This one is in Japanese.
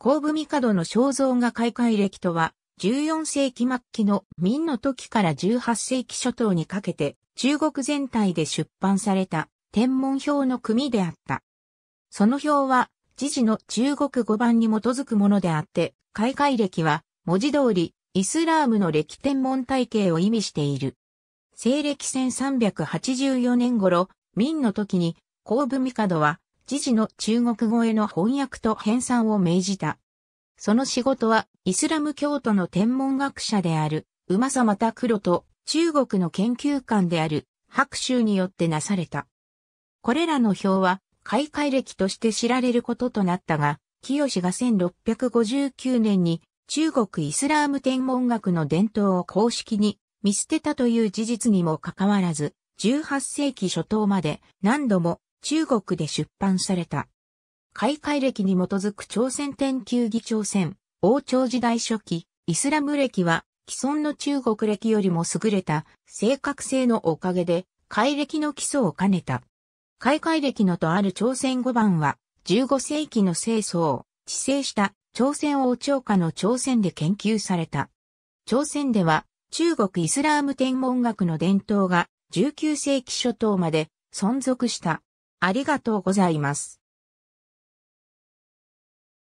後部帝の肖像画開会歴とは、14世紀末期の明の時から18世紀初頭にかけて、中国全体で出版された天文表の組であった。その表は、時事の中国語版に基づくものであって、開会歴は、文字通り、イスラームの歴天文体系を意味している。西暦1384年頃、明の時に、後部帝は、時事の中国語への翻訳と編纂を命じた。その仕事は、イスラム教徒の天文学者である、馬様。さまた黒と、中国の研究官である、白州によってなされた。これらの表は、開会歴として知られることとなったが、清が1659年に、中国イスラーム天文学の伝統を公式に見捨てたという事実にもかかわらず、18世紀初頭まで何度も中国で出版された。開会歴に基づく朝鮮天球儀朝鮮、王朝時代初期、イスラム歴は既存の中国歴よりも優れた正確性のおかげで、改歴の基礎を兼ねた。開会歴のとある朝鮮語版は、15世紀の清掃、を、治世した朝鮮王朝下の朝鮮で研究された。朝鮮では、中国イスラーム天文学の伝統が19世紀初頭まで存続した。ありがとうございます。